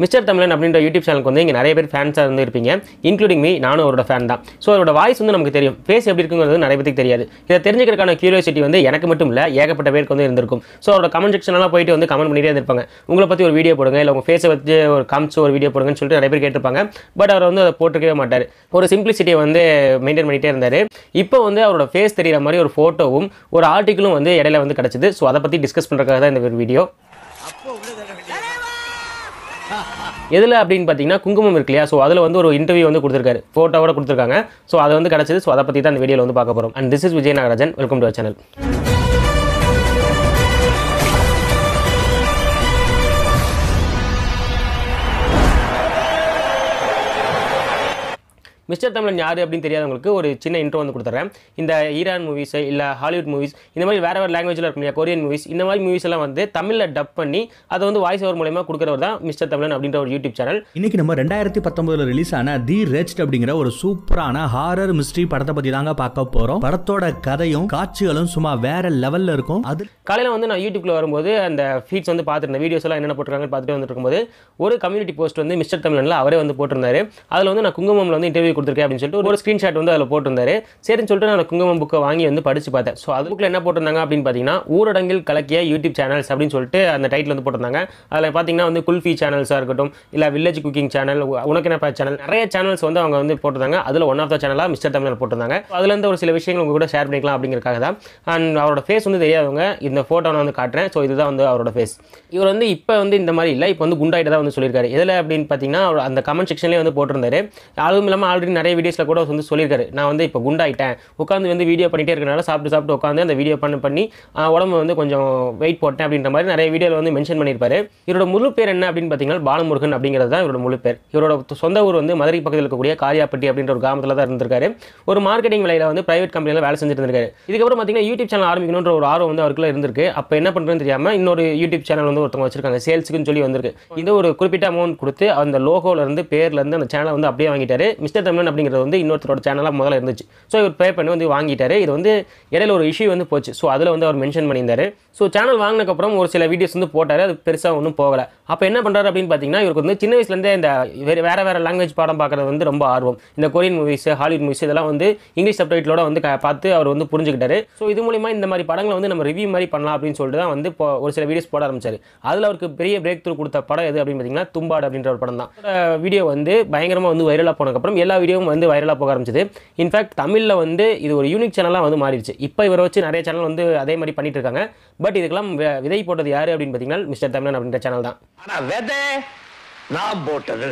mister தமிழன் அப்படின்ற YouTube சேனலுக்கு வந்து இங்கே நிறைய பேர் ஃபேன்ஸாக இருந்து இருப்பீங்க இன்க்ளூடிங் மீ நானும் அவரோட ஃபேன் தான் ஸோ அவரோட வாய்ஸ் வந்து நமக்கு தெரியும் ஃபேஸ் எப்படி இருக்குங்கிறது நிறைய பேருக்கு தெரியாது இதை தெரிஞ்சுக்கிறதுக்கான கியூரியாசிட்டி வந்து எனக்கு மட்டும் இல்லை ஏகப்பட்ட பேருக்கு வந்து இருந்திருக்கும் ஸோ அவரோட கமெண்ட் செக்ஷனெல்லாம் போயிட்டு வந்து கமெண்ட் பண்ணிட்டே இருந்திருப்பாங்க உங்களை பற்றி ஒரு வீடியோ போடுங்க இல்லை உங்கள் ஃபேஸை வச்சு ஒரு காமிச்சு ஒரு வீடியோ போடுங்கன்னு சொல்லிட்டு நிறைய பேர் கேட்டிருப்பாங்க பட் அவர் வந்து அதை போட்டுக்கவே மாட்டார் ஒரு சிம்பிளிசிட்டியை வந்து மெயின்டைன் பண்ணிகிட்டே இருந்தார் இப்போ வந்து அவரோட ஃபேஸ் தெரிகிற மாதிரி ஒரு ஃபோட்டோவும் ஒரு ஆர்டிக்கிளும் வந்து இடையில வந்து கிடச்சிது ஸோ அதை பற்றி டிஸ்கஸ் பண்ணுறதுக்காக தான் இந்த ஒரு வீடியோ எதில் அப்படின்னு பார்த்தீங்கன்னா குங்குமம் இருக்கு இல்லையா ஸோ அதில் வந்து ஒரு இன்டர்வியூ வந்து கொடுத்துருக்காரு ஃபோட்டோவோட கொடுத்துருக்காங்க ஸோ அதை வந்து கிடச்சிது ஸோ அதை பற்றி தான் இந்த வீடியோவில் வந்து பார்க்க போகிறோம் and this is Vijay Nagarajan welcome to channel mister Tamilan யார் அப்படின்னு தெரியாதவங்களுக்கு ஒரு சின்ன இன்ட்ரோ வந்து கொடுத்துறேன் இந்த ஈரான் மூவிஸ் இல்லை ஹாலிவுட் மூவிஸ் இந்த மாதிரி வேறு வேறு லாங்குவேஜில் இருக்கும் இல்லையா கொரியன் மூவிஸ் இந்த மாதிரி மூவிஸ் எல்லாம் வந்து தமிழில் டப் பண்ணி அதை வந்து வாய்ஸ் ஓவர் மூலயமா கொடுக்குறவர் தான் மிஸ்டர் தமிழன் அப்படின்ற ஒரு யூடியூப் சேனல் இன்றைக்கி நம்ம ரெண்டாயிரத்தி பத்தொன்பதில் ரிலீஸ் ஆன தி ரெஸ்ட் அப்படிங்கிற ஒரு சூப்பரான ஹாரர் மிஸ்ட்ரி படத்தை பற்றி தாங்க பார்க்க போகிறோம் படத்தோட கதையும் காட்சிகளும் சும்மா வேற லெவலில் இருக்கும் அது காலையில் வந்து நான் யூடியூப்பில் வரும்போது அந்த ஃபீட்ஸ் வந்து பார்த்துருந்தேன் வீடியோஸ் எல்லாம் என்னென்ன போட்டுருக்காங்கன்னு பார்த்துட்டு வந்துருக்கும்போது ஒரு கம்யூனிட்டி போஸ்ட் வந்து மிஸ்டர் தமிழனில் அவரே வந்து போட்டிருந்தாரு அதில் வந்து நான் குங்குமம் வந்து இன்டர்வியூ கொடுத்துருக்கேன் அப்படின்னு சொல்லிட்டு ஒரு ஸ்க்ரீன்ஷாட் வந்து அதில் போட்டிருந்தாரு சரின்னு சொல்லிட்டு நான் குங்குமம் புக்கை வாங்கி வந்து படிச்சு பார்த்தேன் ஸோ அது புக்கில் என்ன போட்டிருந்தாங்க அப்படின்னு பார்த்தீங்கன்னா ஊரடங்கில் கலக்கிய யூடியூப் சேனல்ஸ் அப்படின்னு சொல்லிட்டு அந்த டைட்டில் வந்து போட்டிருந்தாங்க அதில் பார்த்தீங்கன்னா வந்து குல்ஃபி சேனல்ஸாக இருக்கட்டும் இல்லை வில்லேஜ் குக்கிங் சேனல் உனக்கு என்ன சேனல் நிறைய சேனல்ஸ் வந்து அவங்க வந்து போட்டிருந்தாங்க அதில் ஒன் ஆஃப் த சேனலாக மிஸ்டர் தமிழர் போட்டிருந்தாங்க அதுலேருந்து ஒரு சில விஷயங்கள் உங்கள் கூட ஷேர் பண்ணிக்கலாம் அப்படிங்கிறக்காக தான் அண்ட் அவரோட ஃபேஸ் வந்து தெரியாதவங்க இந்த ஃபோட்டோ நான் வந்து காட்டுறேன் ஸோ இதுதான் வந்து அவரோட ஃபேஸ் இவர் வந்து இப்போ வந்து இந்த மாதிரி இல்லை இப்போ வந்து குண்டாயிட்டு தான் வந்து சொல்லியிருக்காரு இதில் அப்படின்னு பார்த்தீங்கன்னா அந்த கமெண்ட் செக்ஷன்லேயே வந்து போட்டிருந்தாரு அதுவும் இல்லாமல் ஆல்ரெடி மாதிரி நிறைய வீடியோஸில் கூட வந்து சொல்லியிருக்காரு நான் வந்து இப்போ குண்டாயிட்டேன் உட்காந்து வந்து வீடியோ பண்ணிகிட்டே இருக்கிறனால சாப்பிட்டு சாப்பிட்டு உட்காந்து அந்த வீடியோ பண்ண பண்ணி உடம்பு வந்து கொஞ்சம் வெயிட் போட்டேன் அப்படின்ற மாதிரி நிறைய வீடியோவில் வந்து மென்ஷன் பண்ணியிருப்பாரு இவரோட முழு பேர் என்ன அப்படின்னு பார்த்தீங்கன்னா பாலமுருகன் அப்படிங்கிறது தான் இவரோட முழு பேர் இவரோட சொந்த ஊர் வந்து மதுரை பக்கத்தில் இருக்கக்கூடிய காரியாப்பட்டி அப்படின்ற ஒரு கிராமத்தில் தான் இருந்திருக்காரு ஒரு மார்க்கெட்டிங் வேலையில் வந்து பிரைவேட் கம்பெனியில் வேலை செஞ்சுருந்திருக்காரு இதுக்கப்புறம் பார்த்தீங்கன்னா யூடியூப் சேனல் ஆரம்பிக்கணுன்ற ஒரு ஆர்வம் வந்து அவருக்குள்ள இருந்திருக்கு அப்போ என்ன பண்ணுறதுன்னு தெரியாமல் இன்னொரு யூடியூப் சேனல் வந்து ஒருத்தவங்க வச்சிருக்காங்க சேல்ஸுக்குன்னு சொல்லி வந்திருக்கு இந்த ஒரு குறிப்பிட்ட அமௌண்ட் கொடுத்து அந்த லோகோலேருந்து பேர்லேருந்து அந்த சேனலை வந்து அப்படியே வாங்கிட்டாரு மிஸ்டர் தமிழ் சீவன் அப்படிங்கிறது வந்து இன்னொருத்தரோட சேனலாக முதல்ல இருந்துச்சு ஸோ இவர் பே பண்ணி வந்து வாங்கிட்டார் இது வந்து இடையில ஒரு இஷ்யூ வந்து போச்சு ஸோ அதில் வந்து அவர் மென்ஷன் பண்ணியிருந்தாரு ஸோ சேனல் வாங்கினதுக்கப்புறம் ஒரு சில வீடியோஸ் வந்து போட்டார் அது பெருசாக ஒன்றும் போகலை அப்போ என்ன பண்ணுறாரு அப்படின்னு பார்த்தீங்கன்னா இவருக்கு வந்து சின்ன வயசுலேருந்தே இந்த வேறு வேறு வேறு லாங்குவேஜ் பாடம் பார்க்குறது வந்து ரொம்ப ஆர்வம் இந்த கொரியன் மூவிஸ் ஹாலிவுட் மூவிஸ் இதெல்லாம் வந்து இங்கிலீஷ் சப்டைட்டிலோட வந்து பார்த்து அவர் வந்து புரிஞ்சுக்கிட்டாரு ஸோ இது மூலிமா இந்த மாதிரி படங்களை வந்து நம்ம ரிவ்யூ மாதிரி பண்ணலாம் அப்படின்னு சொல்லிட்டு தான் வந்து இப்போ ஒரு சில வீடியோஸ் போட ஆரம்பிச்சார் அதில் அவருக்கு பெரிய பிரேக் த்ரூ கொடுத்த படம் எது அப்படின்னு பார்த்தீங்கன்னா தும்பாடு அப்படின்ற ஒரு படம் தான் வீடியோ வந்து பயங்கரமாக வந்து வைரலாக போனதுக்கப்புறம் எல்லா வீடியோவும் வந்து வைரலாக போக ஆரம்பிச்சது இன்ஃபேக்ட் தமிழில் வந்து இது ஒரு யூனிக் சேனலாக வந்து மாறிடுச்சு இப்போ இவரை வச்சு நிறைய சேனல் வந்து அதே மாதிரி பண்ணிட்டு இருக்காங்க பட் இதுக்கெல்லாம் விதை போட்டது யார் அப்படின்னு பார்த்தீங்கன்னா மிஸ்டர் தமிழன் அப்படின்ற சேனல் தான் ஆனா விதை நான் போட்டது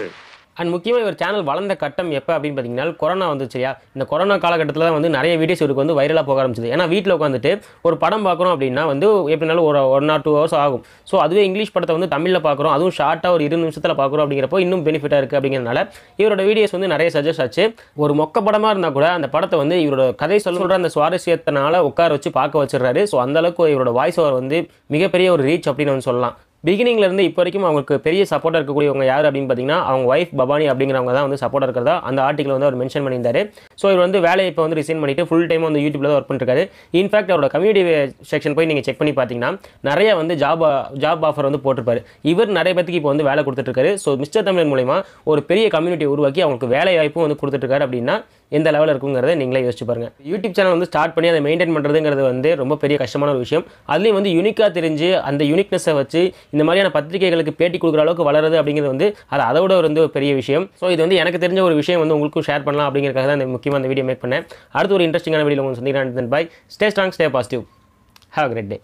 அண்ட் முக்கியமாக இவர் சேனல் வளர்ந்த கட்டம் எப்போ அப்படின்னு பார்த்தீங்கன்னா கொரோனா வந்துச்சு இல்லையா இந்த கொரோனா காலகட்டத்தில் தான் வந்து நிறைய வீடியோஸ் இவருக்கு வந்து வைரலாக போக ஆரம்பிச்சது ஏன்னா வீட்டில் உட்காந்துட்டு ஒரு படம் பார்க்குறோம் அப்படின்னா வந்து எப்படினாலும் ஒரு ஒன் ஆர் டூ ஹவர்ஸ் ஆகும் ஸோ அதுவே இங்கிலீஷ் படத்தை வந்து தமிழில் பார்க்குறோம் அதுவும் ஷார்ட்டாக ஒரு இரு நிமிஷத்தில் பார்க்குறோம் அப்படிங்கிறப்போ இன்னும் பெனிஃபிட்டாக இருக்குது அப்படிங்கிறதுனால இவரோட வீடியோஸ் வந்து நிறைய சஜஸ்ட் ஆச்சு ஒரு மொக்க படமாக இருந்தால் கூட அந்த படத்தை வந்து இவரோட கதை சொல்கிற அந்த சுவாரஸ்யத்தினால உட்கார வச்சு பார்க்க வச்சுடுறாரு ஸோ அந்தளவுக்கு இவரோட வாய்ஸ் ஓவர் வந்து மிகப்பெரிய ஒரு ரீச் அப்படின்னு வந்து சொல்லலாம் பிகினிங்லேருந்து இப்போ வரைக்கும் அவங்களுக்கு பெரிய சப்போர்ட்டாக இருக்கக்கூடியவங்க யார் அப்படின்னு பார்த்தீங்கன்னா அவங்க ஒய்ஃப் பவானி அப்படிங்கிறவங்க தான் வந்து சப்போர்ட்டாக இருக்கிறதா அந்த ஆர்டிக்கல் வந்து அவர் மென்ஷன் பண்ணியிருந்தார் ஸோ இவர் வந்து வேலையை இப்போ வந்து ரிசைன் பண்ணிட்டு ஃபுல் டைம் வந்து யூடியூப்பில் தான் ஒர்க் பண்ணிருக்காரு இன்ஃபேக்ட் அவரோட கம்யூனிட்டி செக்ஷன் போய் நீங்கள் செக் பண்ணி பார்த்தீங்கன்னா நிறைய வந்து ஜாப் ஜாப் ஆஃபர் வந்து போட்டிருப்பாரு இவர் நிறைய பேத்துக்கு இப்போ வந்து வேலை கொடுத்துட்ருக்காரு ஸோ மிஸ்டர் தமிழன் மூலயமா ஒரு பெரிய கம்யூனிட்டி உருவாக்கி அவங்களுக்கு வேலை வாய்ப்பும் வந்து கொடுத்துட்ருக்காரு அப்படின்னா எந்த லெவலில் இருக்குங்கிறத நீங்களே யோசிச்சு பாருங்கள் யூடியூப் சேனல் வந்து ஸ்டார்ட் பண்ணி அதை மெயின்டைன் பண்ணுறதுங்கிறது வந்து ரொம்ப பெரிய கஷ்டமான ஒரு விஷயம் அதுலேயும் வந்து யூனிக்காக தெரிஞ்சு அந்த யூனிக்னஸை வச்சு இந்த மாதிரியான பத்திரிகைகளுக்கு பேட்டி கொடுக்குற அளவுக்கு வளருது அப்படிங்கிறது வந்து அது அதோட வந்து ஒரு பெரிய விஷயம் ஸோ இது வந்து எனக்கு தெரிஞ்ச ஒரு விஷயம் வந்து உங்களுக்கும் ஷேர் பண்ணலாம் அப்படிங்கிறக்காக தான் இந்த முக்கியமாக அந்த வீடியோ மேக் பண்ணேன் அடுத்து ஒரு இன்ட்ரெஸ்டிங்கான வீடியோ உங்களுக்கு சந்திக்கிறேன் bye stay strong stay positive have great day